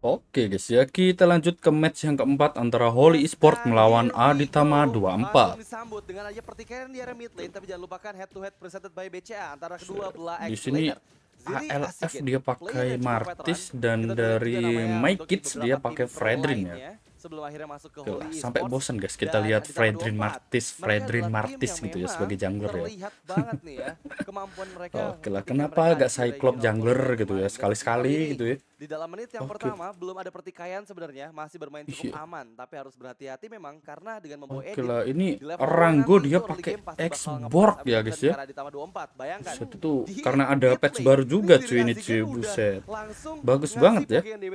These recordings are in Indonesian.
Oke guys ya, kita lanjut ke match yang keempat antara Holy Esport nah, melawan Aditama 24. di sini ALF dia pakai Martis dan dari My Kids dia pakai Fredrin ya sebelum akhirnya masuk ke Holy Esports. Sampai bosen guys kita lihat Fredrin Martis, Fredrin Martis gitu ya sebagai jungler ya. banget nih ya kemampuan mereka. Oke lah, kenapa agak Cyclop jungler gitu ya sekali-sekali gitu ya. Di dalam menit yang okay. pertama belum ada pertikaian sebenarnya, masih bermain cukup yeah. aman, tapi harus berhati-hati memang karena dengan membawa Oke okay lah, ini orang gue dia pakai Xbox ya guys ya. Bayangkan. Buset, itu karena ada patch baru juga cuy ini cuy buset. Bagus banget ya. Iran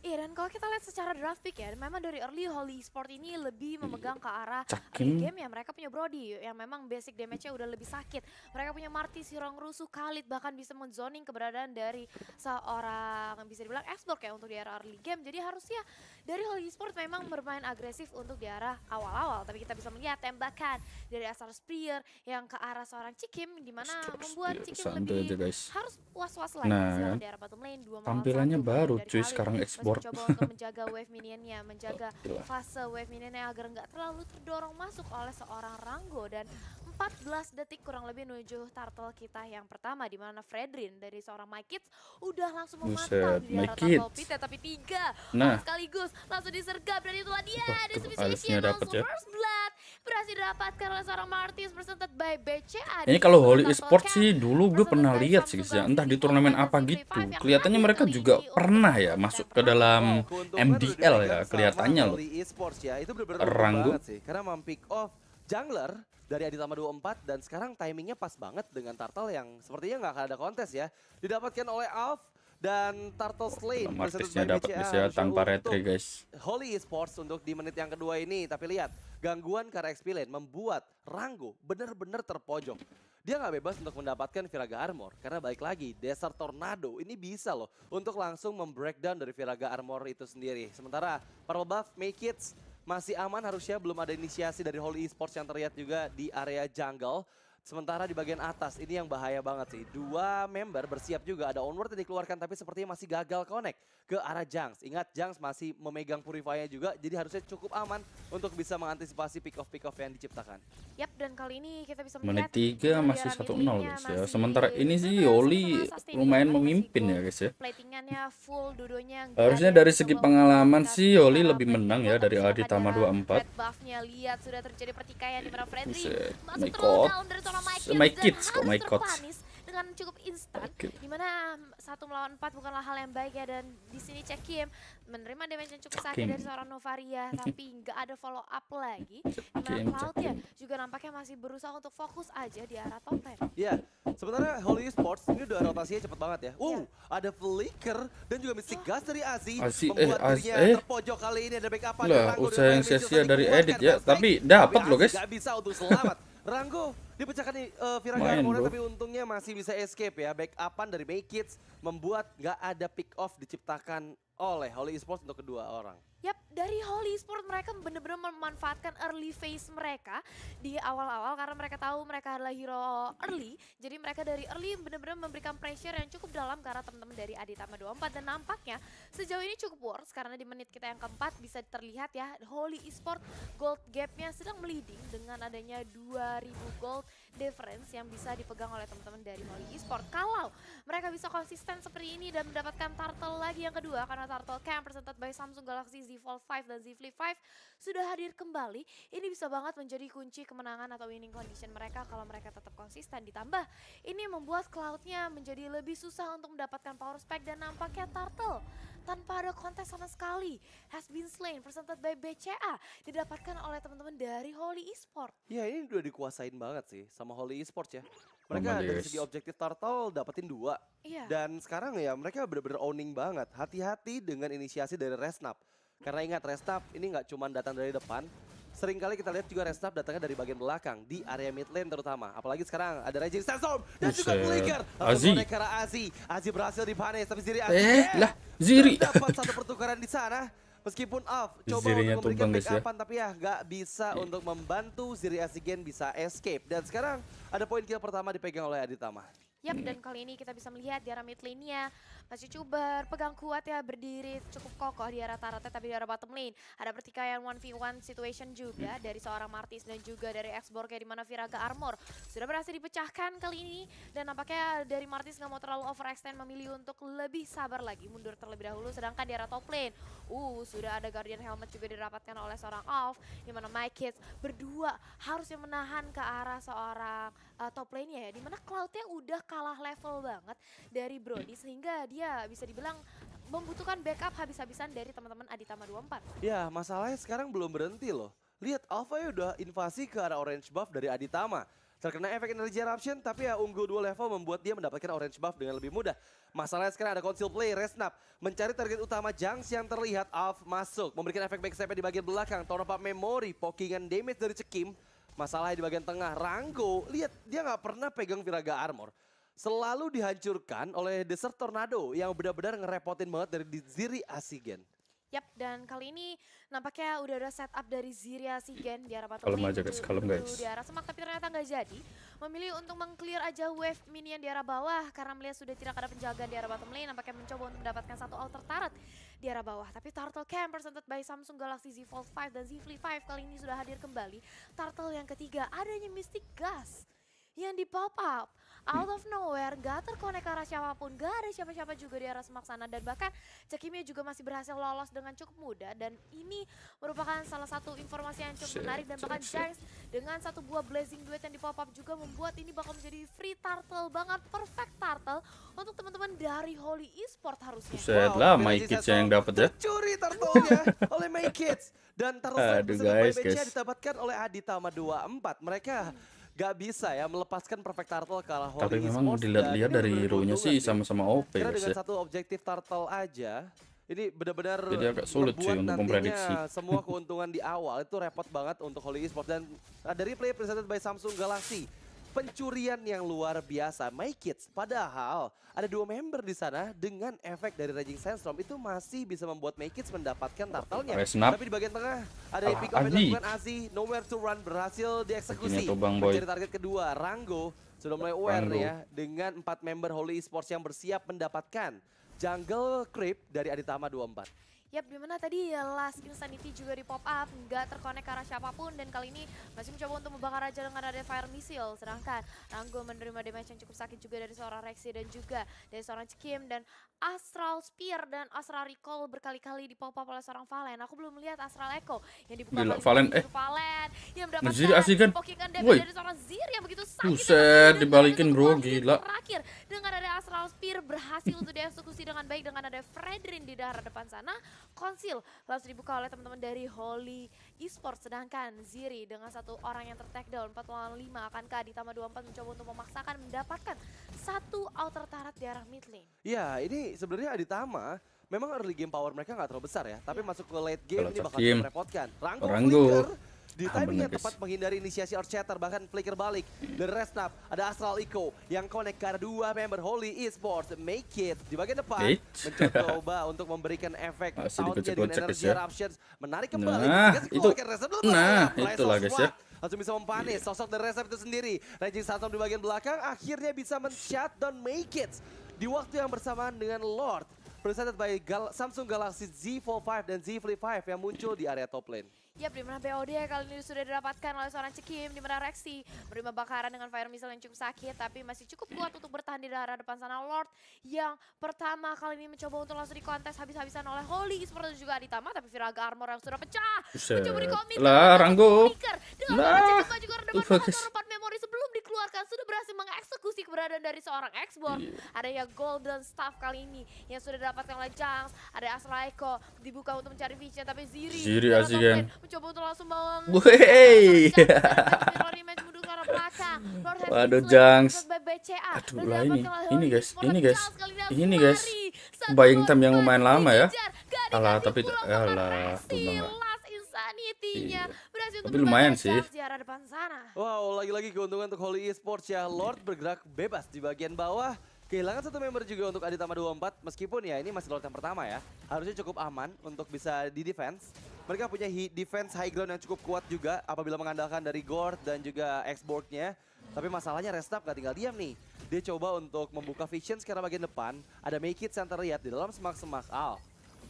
iya, kalau kita lihat secara draft pick ya. Memang dari early Holy Sport ini lebih iya. memegang ke arah early game ya. Mereka punya Brody yang memang basic damage-nya udah lebih sakit. Mereka punya Marty, Sirong Rusuh, Khalid bahkan bisa menzoning keberadaan dari seorang bisa dibilang expert ya untuk di era early game. Jadi harusnya dari Holy Sport memang bermain agresif untuk di arah awal-awal. Tapi kita bisa melihat tembakan dari Asar Spear yang ke arah seorang Cikim di mana membuat Cikim lebih guys. harus was-was lagi nah, ya. di arah bottom lane. tampilannya baru cuy sekarang ekspor. Coba untuk menjaga wave minionnya lainnya menjaga fase wave minion agar nggak terlalu terdorong masuk oleh seorang Ranggo dan 14 detik kurang lebih menuju turtle kita yang pertama di mana Fredrin dari seorang My Kids udah langsung memantau di daratan Lopita tapi tiga nah. Oh, sekaligus langsung disergap dan itulah dia oh, ada sebisa langsung ya. first blood berhasil didapatkan oleh seorang martius presented by BCA ini kalau Holy sport sih dulu gue pernah lihat sih ya entah di turnamen apa gitu kelihatannya mereka juga pernah ya masuk ke dalam MDL ya kelihatannya loh. Ya, itu benar -bener banget Sih, karena pick off jungler dari Aditama 24 dan sekarang timingnya pas banget dengan Turtle yang sepertinya nggak akan ada kontes ya. Didapatkan oleh Alf dan Turtles Lane Martisnya dapat bisa ya, tanpa retri, guys Holy Esports untuk di menit yang kedua ini tapi lihat gangguan karena XP lane membuat Ranggo benar-benar terpojok dia nggak bebas untuk mendapatkan Viraga Armor karena balik lagi Desert Tornado ini bisa loh untuk langsung membreakdown dari Viraga Armor itu sendiri. Sementara Purple Buff Make Kids masih aman harusnya belum ada inisiasi dari Holy Esports yang terlihat juga di area jungle. Sementara di bagian atas, ini yang bahaya banget sih. Dua member bersiap juga, ada onward yang dikeluarkan tapi sepertinya masih gagal connect ke arah Jungs. Ingat Jungs masih memegang purify juga, jadi harusnya cukup aman untuk bisa mengantisipasi pick-off-pick-off yang diciptakan. Yap, dan kali ini kita bisa melihat... Menit 3 masih 1-0 guys ya. Sementara ini sih Yoli lumayan memimpin ya guys ya. full, dudonya... Harusnya dari segi pengalaman sih Yoli lebih menang ya dari Adi Tama 24. Buff-nya lihat sudah terjadi pertikaian di mana Frenzy. Masuk terus my kids kok my kids dengan cukup instan gimana dimana um, satu melawan empat bukanlah hal yang baik ya dan di sini cek Kim menerima damage yang cukup sakit dari seorang Novaria tapi nggak ada follow up lagi dimana Cloud ya juga nampaknya masih berusaha untuk fokus aja di arah top lane ya sebenarnya Holy Sports ini udah rotasinya cepet banget ya uh ada flicker dan juga mistik oh. gas dari Azi, Azi eh, membuat eh, dirinya terpojok kali ini ada backup lah usaha yang sia-sia dari edit ya tapi dapat loh guys nggak bisa untuk selamat Ranggo Dipecahkan di uh, eh, Vira Garmona tapi untungnya masih bisa escape ya. Backupan dari Make Kids membuat nggak ada pick off diciptakan oleh Holy Esports untuk kedua orang. Yap, dari Holy Sport mereka benar-benar memanfaatkan early phase mereka di awal-awal karena mereka tahu mereka adalah hero early. Jadi mereka dari early benar-benar memberikan pressure yang cukup dalam karena teman-teman dari Aditama 24 dan nampaknya sejauh ini cukup worse karena di menit kita yang keempat bisa terlihat ya Holy Sport gold gapnya sedang leading dengan adanya 2000 gold difference yang bisa dipegang oleh teman-teman dari Holy Sport Kalau mereka bisa konsisten seperti ini dan mendapatkan turtle lagi yang kedua karena turtle camp presented by Samsung Galaxy Z Fold 5 dan Z Flip 5 sudah hadir kembali, ini bisa banget menjadi kunci kemenangan atau winning condition mereka kalau mereka tetap konsisten. Ditambah, ini membuat cloudnya menjadi lebih susah untuk mendapatkan power spec dan nampaknya Turtle tanpa ada kontes sama sekali. Has been slain, presented by BCA, didapatkan oleh teman-teman dari Holy Esport. Ya ini udah dikuasain banget sih sama Holy Esports ya. Mereka dari segi objektif Turtle dapetin dua. Iya. Dan sekarang ya mereka bener-bener owning banget. Hati-hati dengan inisiasi dari Resnap. Karena ingat Restap ini nggak cuma datang dari depan, seringkali kita lihat juga Restap datangnya dari bagian belakang di area mid lane terutama. Apalagi sekarang ada Raging Sandstorm dan juga blinker, Azi. Karena Azi. Azi berhasil dipanes tapi Ziri Azi. Eh, lah, Ziri. Dapat satu pertukaran di sana. Meskipun off, coba Zirinya untuk memberikan tumbang, backupan ya. tapi ya nggak bisa yeah. untuk membantu Ziri Asigen bisa escape. Dan sekarang ada poin kill pertama dipegang oleh Aditama. Yap, hmm. dan kali ini kita bisa melihat di arah mid lane-nya masih cuber, pegang kuat ya berdiri cukup kokoh di arah Tarate tapi di arah bottom lane. Ada pertikaian one v one situation juga hmm. dari seorang Martis dan juga dari Exborge di mana Viraga Armor sudah berhasil dipecahkan kali ini dan nampaknya dari Martis nggak mau terlalu overextend memilih untuk lebih sabar lagi mundur terlebih dahulu sedangkan di arah top lane uh sudah ada Guardian Helmet juga dirapatkan oleh seorang off di mana My Kids berdua harusnya menahan ke arah seorang uh, top lane ya di mana Cloudnya udah kalah level banget dari Brody hmm. sehingga dia ya bisa dibilang membutuhkan backup habis-habisan dari teman-teman Aditama 24. Ya, masalahnya sekarang belum berhenti loh. Lihat Alpha ya udah invasi ke arah orange buff dari Aditama. Terkena efek energy eruption, tapi ya unggul dua level membuat dia mendapatkan orange buff dengan lebih mudah. Masalahnya sekarang ada conceal play, Resnap mencari target utama Jang yang terlihat Alf masuk. Memberikan efek backstep di bagian belakang, turn memori, memory, pokingan damage dari Cekim. Masalahnya di bagian tengah, Ranggo, lihat dia nggak pernah pegang Viraga Armor selalu dihancurkan oleh desert tornado yang benar-benar ngerepotin banget dari diri Asigen. Yap, dan kali ini nampaknya udah ada setup dari Ziri Asigen di arah Battle Lane. aja guys, kalem guys. Di arah semak tapi ternyata nggak jadi. Memilih untuk mengclear aja wave minion di arah bawah karena melihat sudah tidak ada penjagaan di arah bottom lane. Nampaknya mencoba untuk mendapatkan satu alter turret di arah bawah. Tapi Turtle Camp presented by Samsung Galaxy Z Fold 5 dan Z Flip 5 kali ini sudah hadir kembali. Turtle yang ketiga adanya Mystic Gas yang di pop up out hmm. of nowhere gak terkonek ke arah siapapun gak ada siapa-siapa juga di arah semak sana dan bahkan Cekimia juga masih berhasil lolos dengan cukup mudah dan ini merupakan salah satu informasi yang cukup menarik dan bahkan Jax dengan satu buah blazing duet yang di pop up juga membuat ini bakal menjadi free turtle banget perfect turtle untuk teman-teman dari Holy Esport harusnya Set lah wow, My Kids yang dapat ya curi turtle-nya oleh My Kids dan turtle Aduh, guys, guys. didapatkan oleh Aditama 24 mereka hmm gak bisa ya melepaskan perfect turtle kalau arah Tapi memang dilihat-lihat nah, dari ruhnya sih sama-sama OP Karena dengan satu objektif turtle aja ini benar-benar jadi agak sulit sih untuk memprediksi semua keuntungan di awal itu repot banget untuk Holy Esports dan nah, dari play presented by Samsung Galaxy pencurian yang luar biasa. My Kids, padahal ada dua member di sana dengan efek dari Raging Sandstorm itu masih bisa membuat My Kids mendapatkan turtle-nya. Tapi di bagian tengah ada ah, pick dengan Azi, nowhere to run berhasil dieksekusi. Menjadi target kedua, Rango sudah mulai aware Rango. ya dengan empat member Holy Esports yang bersiap mendapatkan Jungle Creep dari Aditama 24. Yap, dimana tadi ya Last Insanity juga di pop up, nggak terkonek ke arah siapapun dan kali ini masih mencoba untuk membakar aja dengan ada Fire Missile. Sedangkan Ranggo menerima damage yang cukup sakit juga dari seorang Rexy dan juga dari seorang Kim dan Astral Spear dan Astral Recall berkali-kali di pop up oleh seorang Valen. Aku belum melihat Astral Echo yang dibuka Gila, Valen, eh. Valen yang mendapatkan Ziri asikan. pokingan damage Woy. dari seorang Zir yang begitu sakit. Buset, dibalikin bro, gila. Terakhir dengan ada Astral Spear berhasil untuk dieksekusi dengan baik dengan ada Fredrin di daerah depan sana konsil langsung dibuka oleh teman-teman dari Holy Esports. Sedangkan Ziri dengan satu orang yang tertek down 4 lawan 5 akankah di tambah 24 mencoba untuk memaksakan mendapatkan satu outer turret di arah mid lane. Ya ini sebenarnya Aditama memang early game power mereka nggak terlalu besar ya. Tapi ya. masuk ke late game Terlalu ini bakal merepotkan. Ranggo, Ranggo. Di timing yang tepat menghindari inisiasi Orchetter, bahkan flicker balik. the Resnap, ada Astral Eco yang connect ke dua member Holy Esports. Make it di bagian depan. Mencoba untuk memberikan efek soundnya dengan energi ya. eruptions. Menarik kembali. Nah, itu. Nah, itulah guys ya langsung bisa mempanis yeah. sosok The Resep itu sendiri. Raging Sansom di bagian belakang akhirnya bisa men-shutdown Make It di waktu yang bersamaan dengan Lord. Presented by Gal Samsung Galaxy z fold 5 dan Z Flip 5 yang muncul di area top lane. Ya, Prima BOD kali ini sudah didapatkan oleh seorang Cekim di mana Rexy menerima bakaran dengan fire missile yang cukup sakit tapi masih cukup kuat untuk bertahan di daerah depan sana Lord yang pertama kali ini mencoba untuk langsung dikontes habis-habisan oleh Holy seperti juga ditambah tapi Viraga armor yang sudah pecah mencoba dikomit. lah Ranggo lah juga memori sebelum dikeluarkan sudah berhasil mengeksekusi keberadaan dari seorang Xborn yeah. ada yang Golden Staff kali ini yang sudah didapatkan oleh Jungs ada Asraiko dibuka untuk mencari Vision tapi Ziri Ziri asik kan mencoba untuk langsung bawang. Woi. Waduh, Jangs. Aduh lah ini. Ini guys, ini guys. Ini guys. Bayang Tam yang lumayan lama ya. Alah, tapi alah, Tunggu Iya. Tapi lumayan sih. Wow, lagi-lagi keuntungan untuk Holy Esports ya. Lord bergerak bebas di bagian bawah. Kehilangan satu member juga untuk Aditama 24, meskipun ya ini masih Lord yang pertama ya. Harusnya cukup aman untuk bisa di-defense. Mereka punya defense high ground yang cukup kuat juga apabila mengandalkan dari Gord dan juga Xborg-nya. Tapi masalahnya Restap gak tinggal diam nih. Dia coba untuk membuka vision sekarang bagian depan. Ada Make It Center lihat di dalam semak-semak Al.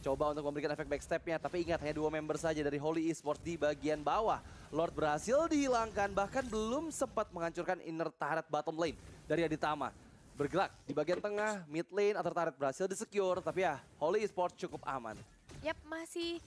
Coba untuk memberikan efek backstepnya, tapi ingat hanya dua member saja dari Holy Esports di bagian bawah. Lord berhasil dihilangkan, bahkan belum sempat menghancurkan inner turret bottom lane dari Aditama bergerak di bagian tengah, mid lane, atau turret berhasil di secure. Tapi ya, Holy Esports cukup aman. Yap, masih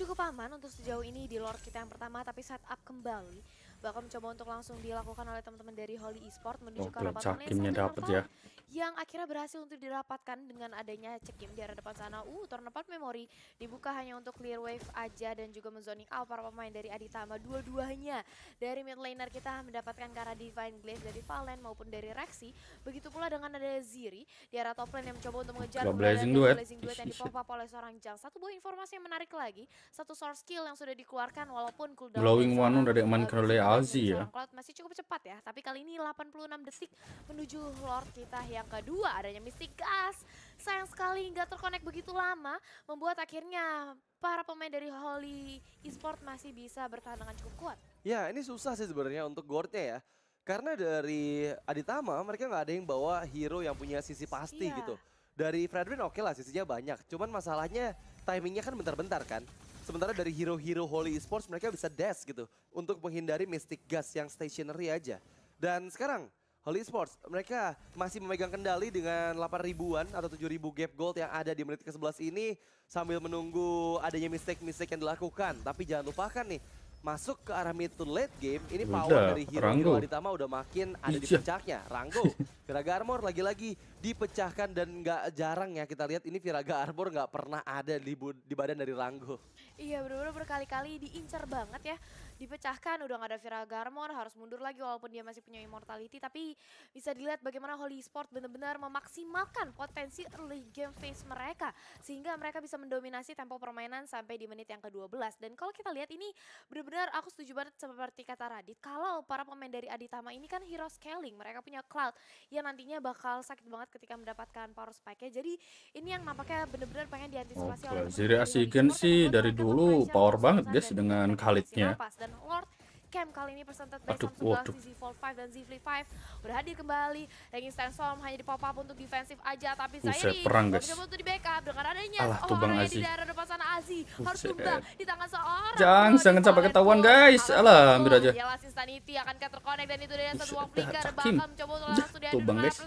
Cukup aman untuk sejauh ini di lore kita yang pertama tapi saat up kembali bahkan mencoba untuk langsung dilakukan oleh teman-teman dari Holy Esport menuju oh, ke harapan dapat ya yang akhirnya berhasil untuk didapatkan dengan adanya cekim di arah depan sana. Uh, tornepat memori dibuka hanya untuk clear wave aja dan juga menzoning out para pemain dari Aditama. Dua-duanya dari mid laner kita mendapatkan karena Divine Glaze dari Valen maupun dari Rexy. Begitu pula dengan ada Ziri di arah top lane yang mencoba untuk mengejar Blazing Duet, Blazing Duet yang dipompa oleh seorang Jang. Satu buah informasi yang menarik lagi, satu source skill yang sudah dikeluarkan walaupun cooldown. Glowing One udah diamankan oleh Penalti ya. masih cukup cepat ya, tapi kali ini 86 detik menuju Lord kita yang kedua. Adanya Mystic Gas, sayang sekali nggak terkonek begitu lama, membuat akhirnya para pemain dari Holy Esports masih bisa bertahan dengan cukup kuat. Ya, ini susah sih sebenarnya untuk Gordnya ya. Karena dari Aditama mereka nggak ada yang bawa hero yang punya sisi pasti iya. gitu. Dari Fredwin oke okay lah sisinya banyak, cuman masalahnya timingnya kan bentar-bentar kan. Sementara dari hero-hero Holy Esports mereka bisa dash gitu. Untuk menghindari Mystic Gas yang stationary aja. Dan sekarang Holy Sports, mereka masih memegang kendali dengan 8 ribuan atau 7 ribu gap gold yang ada di menit ke-11 ini sambil menunggu adanya mistake-mistake yang dilakukan. Tapi jangan lupakan nih, masuk ke arah mid to late game, ini udah, power dari Hero Hero Aditama udah makin ada di iya. puncaknya. Ranggo, Geraga Armor lagi-lagi dipecahkan dan nggak jarang ya kita lihat ini Viraga Arbor nggak pernah ada di, di badan dari Ranggo. Iya benar-benar berkali-kali diincar banget ya, dipecahkan udah nggak ada Viraga Armor harus mundur lagi walaupun dia masih punya immortality tapi bisa dilihat bagaimana Holy Sport benar-benar memaksimalkan potensi early game phase mereka sehingga mereka bisa mendominasi tempo permainan sampai di menit yang ke-12 dan kalau kita lihat ini benar-benar aku setuju banget seperti kata Radit kalau para pemain dari Aditama ini kan hero scaling mereka punya cloud yang nantinya bakal sakit banget ketika mendapatkan power spike-nya. Jadi ini yang nampaknya benar-benar pengen diantisipasi okay. oleh Jadi Asigen sih dari dulu power banget guys dengan Khalidnya. Dan Lord Camp kali ini presented based aduh, on 11 ZZ Volt 5 dan Zivli 5 berhadir kembali Ranging Storm hanya di pop up untuk defensif aja tapi Zairi perang guys untuk di backup dengan adanya Alah, tuh Bang Aziz di daerah depan sana Aziz harus tunda di tangan seorang jangan jangan sampai ketahuan guys alah ambil aja Yalah Sinsanity akan terkonek dan itu dari satu Wong Flicker bakal mencoba untuk langsung dia tuh guys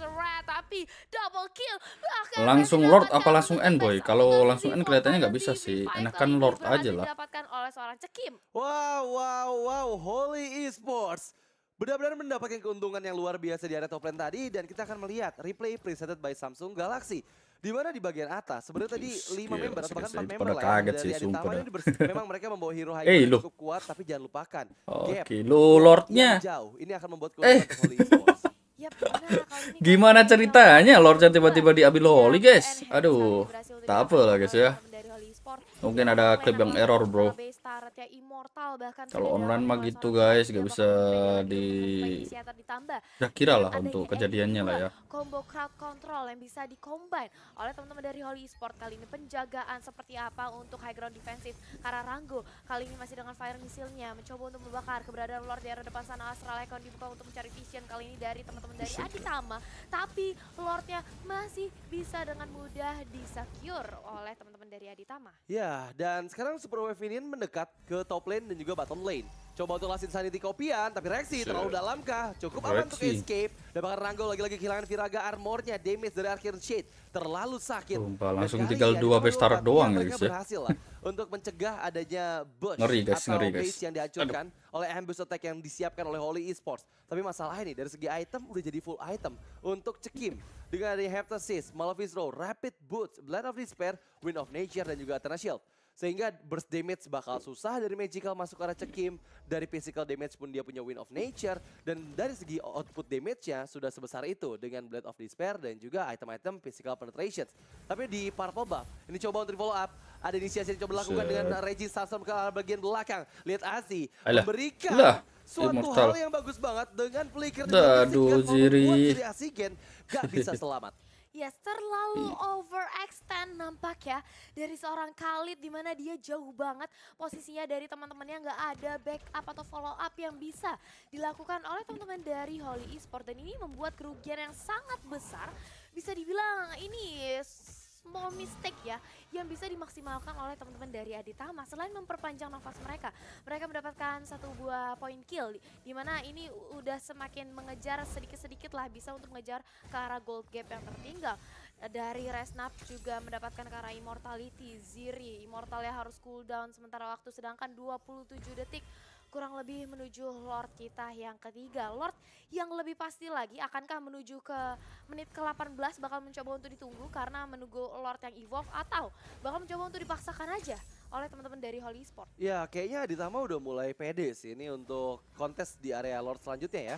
langsung Lord apa langsung N boy? Kalau langsung N kelihatannya nggak bisa sih. Enakan Lord aja lah. Wow, wow, wow, Holy Esports. Benar-benar mendapatkan keuntungan yang luar biasa di area top lane tadi dan kita akan melihat replay presented by Samsung Galaxy di mana di bagian atas sebenarnya tadi lima member atau bahkan empat member lah ya. kaget sih sumpah ini memang mereka membawa hero high hey, eh, cukup kuat tapi jangan lupakan oke oh, okay, lu lordnya jauh ini akan membuat eh. keuntungan Holy Esports Iya, gimana ceritanya Lord Chan tiba-tiba iya, diambil Holy iya, guys? Aduh, tak apa lah guys ya mungkin ada klip yang error bro kalau online mah gitu guys gak bisa di ya kira lah untuk ya, eh, kejadiannya lah ya combo crowd control yang bisa dikombin oleh teman-teman dari Holy Sport kali ini penjagaan seperti apa untuk high ground defensive karena Ranggo kali ini masih dengan fire missile-nya mencoba untuk membakar keberadaan Lord di area depan sana Astral Icon dibuka untuk mencari vision kali ini dari teman-teman dari Aditama tapi Lordnya masih bisa dengan mudah disecure oleh teman-teman dari Aditama. Ya, dan sekarang Super Wave Minion mendekat ke top lane dan juga bottom lane. Coba untuk lasin sanity kopian, tapi reaksi iya. terlalu dalam kah? Cukup aman untuk escape. Dan bahkan Ranggo lagi-lagi kehilangan Viraga armornya. Damage dari Arcane Shade terlalu sakit. Sumpah, langsung tinggal dua bestar doang ya guys ya. untuk mencegah adanya burst ngeri, guys, atau ngeri, guys. base yang dihancurkan oleh ambush attack yang disiapkan oleh Holy Esports. Tapi masalahnya nih, dari segi item udah jadi full item. Untuk cekim, dengan ada Heptasis, Malefic Row, Rapid Boots, Blade of Despair, Wind of Nature, dan juga Eternal Shield. Sehingga burst damage bakal susah dari magical masuk ke arah cekim. Dari physical damage pun dia punya win of nature. Dan dari segi output damage-nya sudah sebesar itu. Dengan Blade of Despair dan juga item-item physical penetration Tapi di purple buff, ini coba untuk follow up. Ada inisiasi yang coba lakukan dengan Regis Sassam ke arah bagian belakang. Lihat Asi memberikan Alah. Suatu hal yang bagus banget dengan flicker Aduh, membuat Jadi Asigen gak bisa selamat. yes terlalu iya. overextend nampak ya dari seorang Khalid di mana dia jauh banget posisinya dari teman-temannya nggak ada backup atau follow up yang bisa dilakukan oleh teman-teman dari Holy Esports dan ini membuat kerugian yang sangat besar bisa dibilang ini small mistake ya yang bisa dimaksimalkan oleh teman-teman dari Aditama selain memperpanjang nafas mereka. Mereka mendapatkan satu buah poin kill di, mana ini udah semakin mengejar sedikit-sedikit lah bisa untuk mengejar ke arah gold gap yang tertinggal. Dari Resnap juga mendapatkan ke arah Immortality, Ziri. Immortalnya harus cooldown sementara waktu sedangkan 27 detik kurang lebih menuju Lord kita yang ketiga. Lord yang lebih pasti lagi akankah menuju ke menit ke-18 bakal mencoba untuk ditunggu karena menunggu Lord yang evolve atau bakal mencoba untuk dipaksakan aja oleh teman-teman dari Holy Sport. Ya, kayaknya Aditama udah mulai pede sih ini untuk kontes di area Lord selanjutnya ya.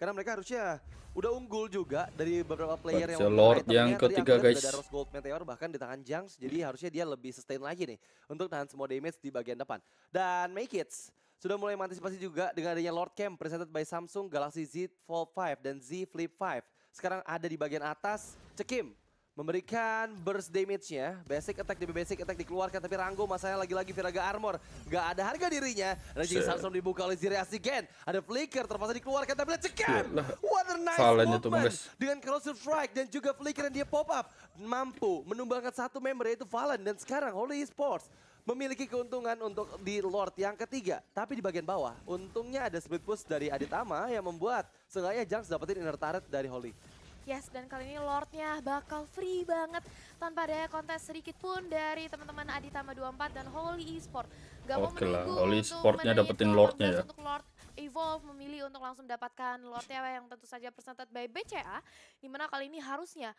Karena mereka harusnya udah unggul juga dari beberapa player Baca yang Lord yang ketiga guys. Ada Rose Gold Meteor bahkan di tangan Jungs, jadi harusnya dia lebih sustain lagi nih untuk tahan semua damage di bagian depan. Dan Make It sudah mulai mengantisipasi juga dengan adanya Lord Cam presented by Samsung Galaxy Z Fold 5 dan Z Flip 5. Sekarang ada di bagian atas, cekim. Memberikan burst damage-nya, basic attack demi basic attack dikeluarkan, tapi Ranggo masanya lagi-lagi Viraga Armor. nggak ada harga dirinya, Raging sure. Samsung dibuka oleh Ziri Asigen. Ada Flicker terpaksa dikeluarkan, tapi lihat cekim! Nah. What a nice Salahnya movement! dengan Corrosive Strike dan juga Flicker yang dia pop up. Mampu menumbangkan satu member yaitu Valen, dan sekarang Holy Esports memiliki keuntungan untuk di Lord yang ketiga. Tapi di bagian bawah, untungnya ada split push dari Aditama yang membuat seenggaknya Junks dapetin inner turret dari Holy. Yes, dan kali ini Lordnya bakal free banget tanpa ada kontes sedikit pun dari teman-teman Aditama 24 dan Holy Esport. Gak Oke mau lah. Holy Esportnya dapetin Lordnya ya. Untuk Lord Evolve memilih untuk langsung mendapatkan Lordnya yang tentu saja presented by BCA. Dimana kali ini harusnya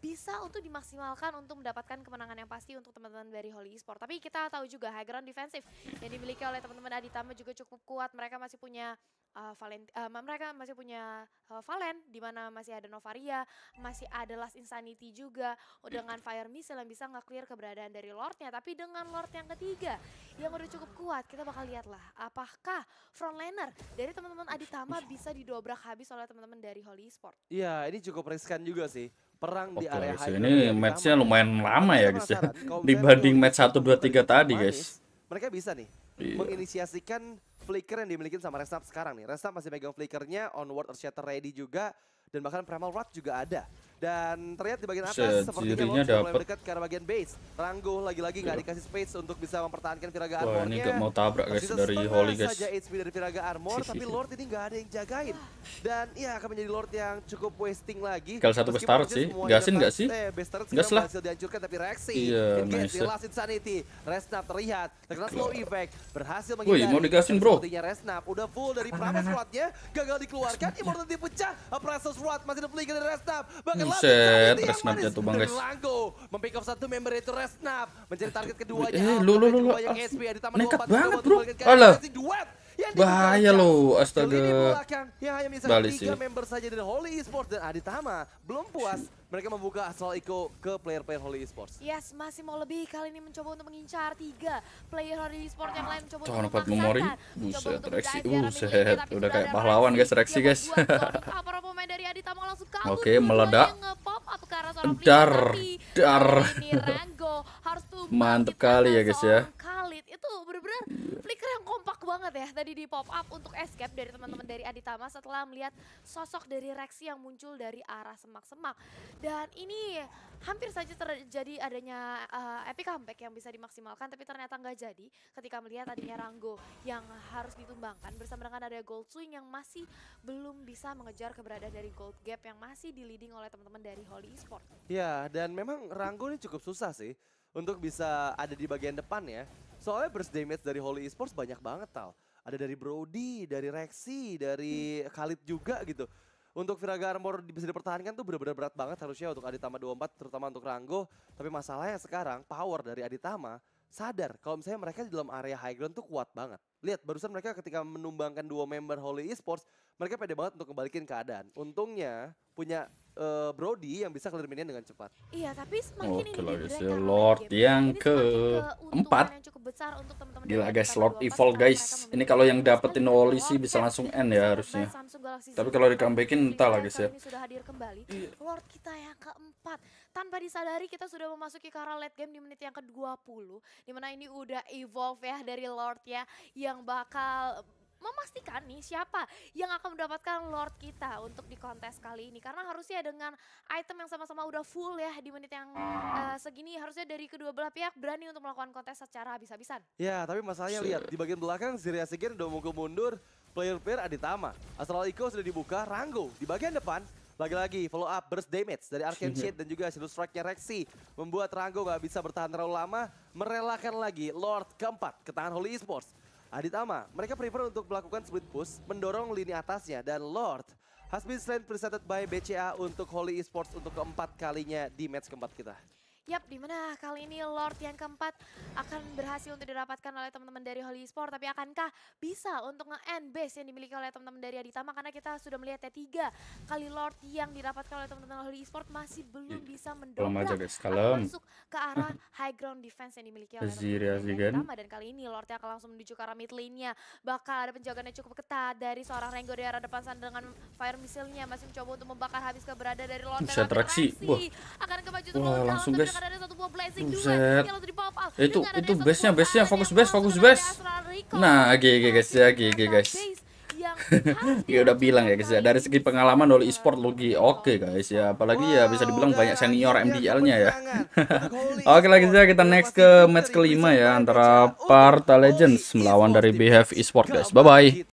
bisa untuk dimaksimalkan untuk mendapatkan kemenangan yang pasti untuk teman-teman dari Holy Esport. Tapi kita tahu juga high ground defensive yang dimiliki oleh teman-teman Aditama juga cukup kuat. Mereka masih punya uh, Valen, uh, mereka masih punya uh, Valen, di mana masih ada Novaria, masih ada Last Insanity juga, dengan Fire Missile yang bisa nge-clear keberadaan dari Lordnya. Tapi dengan Lord yang ketiga, yang udah cukup kuat, kita bakal lihatlah apakah frontliner dari teman-teman Aditama bisa didobrak habis oleh teman-teman dari Holy Sport. Iya, ini cukup riskan juga sih perang Oke, di area guys, ini matchnya lumayan lama ya guys ya dibanding match 1 2 3 tadi guys mereka bisa nih yeah. menginisiasikan flicker yang dimiliki sama Resnap sekarang nih Resnap masih pegang flickernya onward or shatter ready juga dan bahkan Primal Rod juga ada dan terlihat di bagian atas sepertinya Lodge mulai mendekat ke arah bagian base. Ranggo lagi-lagi nggak iya. dikasih space untuk bisa mempertahankan Viraga Armor. Wah, ini nggak mau tabrak guys dari Holy guys. saja HP dari Viraga Armor, tapi Lord ini nggak ada yang jagain. Dan ya akan menjadi Lord yang cukup wasting lagi. Kalau satu bestar sih, gasin nggak sih? Eh, Gas lah. dihancurkan, tapi reaksi Iya, nice. Last Insanity, Resnap terlihat, terkena slow effect, berhasil menghindari. mau digasin bro. Sepertinya Resnap, udah full dari pramas squadnya, gagal dikeluarkan, Immortal pecah, Apprentice Rod masih ada flicker dari Resnap, bahkan Buset, Resnap jatuh bang guys. Mempick up satu member itu Resnap, menjadi target keduanya. Eh, lu lu lu. Nekat banget, Bro. Alah. Bahaya lo, astaga. Ya, Balik sih. member saja dari Holy Esports dan Aditama belum puas mereka membuka asal Iko ke player-player Holy Esports. Yes, masih mau lebih kali ini mencoba untuk mengincar tiga player Holy Esports yang lain mencoba Tuh, untuk memori. Buset, reaksi. Buset, uh, udah kayak pahlawan guys, reaksi guys. Oke, meledak. Dar, dar. Oh, Mantep kali ya guys ya. Khalid itu bener-bener iya. flicker yang kompak banget ya tadi di pop up untuk escape dari teman-teman dari Aditama setelah melihat sosok dari Rexy yang muncul dari arah semak-semak. Dan ini hampir saja terjadi adanya uh, epic comeback yang bisa dimaksimalkan tapi ternyata nggak jadi ketika melihat tadinya Rango yang harus ditumbangkan bersama dengan ada Gold Swing yang masih belum bisa mengejar keberadaan dari Gold Gap yang masih di leading oleh teman-teman dari Holy Sport. Ya dan memang Rango ini cukup susah sih untuk bisa ada di bagian depan ya. Soalnya burst damage dari Holy Esports banyak banget tau. Ada dari Brody, dari Rexy, dari Khalid juga gitu untuk Viraga Armor bisa dipertahankan tuh benar-benar berat banget harusnya untuk Aditama 24 terutama untuk Rango. Tapi masalahnya sekarang power dari Aditama sadar kalau misalnya mereka di dalam area high ground tuh kuat banget. Lihat barusan mereka ketika menumbangkan dua member Holy Esports, mereka pede banget untuk kembalikan keadaan. Untungnya punya uh, Brody yang bisa clear minion dengan cepat. Iya, tapi semakin Oke, ini guys, ya. Lord yang ke Gila guys, Lord Evil guys. Ini kalau yang dapetin Oli sih bisa langsung end ya harusnya. Tapi kalau dikambekin entah lah guys ya. Sudah hadir kembali. Iya. Lord kita yang keempat. Tanpa disadari kita sudah memasuki ke late game di menit yang ke-20. Dimana ini udah evolve ya dari Lord ya. Yang bakal memastikan nih siapa yang akan mendapatkan Lord kita untuk di kontes kali ini. Karena harusnya dengan item yang sama-sama udah full ya di menit yang uh, segini harusnya dari kedua belah pihak berani untuk melakukan kontes secara habis-habisan. Ya tapi masalahnya lihat di bagian belakang Ziria Sigir udah mau mundur. Player-player Aditama, Astral Eco sudah dibuka, Rango di bagian depan lagi-lagi follow up burst damage dari Arcane iya. Shade dan juga Shadow Strike-nya Rexy membuat Rango gak bisa bertahan terlalu lama, merelakan lagi Lord keempat ke tangan Holy Esports. Adit Ama. Mereka prefer untuk melakukan split push, mendorong lini atasnya, dan Lord has been presented by BCA untuk Holy Esports untuk keempat kalinya di match keempat kita. Yap, dimana kali ini Lord yang keempat akan berhasil untuk didapatkan oleh teman-teman dari Holy Sport. Tapi akankah bisa untuk nge-end base yang dimiliki oleh teman-teman dari Aditama? Karena kita sudah melihat ya tiga kali Lord yang didapatkan oleh teman-teman Holy Sport masih belum iya. bisa mendongkrak masuk ke arah high ground defense yang dimiliki oleh teman-teman Aditama. Dan kali ini Lord yang akan langsung menuju ke arah mid lane-nya. Bakal ada penjagaannya cukup ketat dari seorang Rengo di arah depan sana dengan fire missile-nya. Masih mencoba untuk membakar habis keberadaan dari Lord. Bisa atraksi. Akan kemaju Wah, langsung guys guys Buset eh, Itu, itu base-nya, base-nya Fokus base, fokus base Nah, oke okay, guys ya, okay, guys ya udah bilang ya guys ya dari segi pengalaman oleh e-sport Logi oke okay, guys ya apalagi ya bisa dibilang banyak senior MDL-nya ya oke okay, lagi saja kita next ke match kelima ya antara Parta Legends melawan dari BF e-sport guys bye bye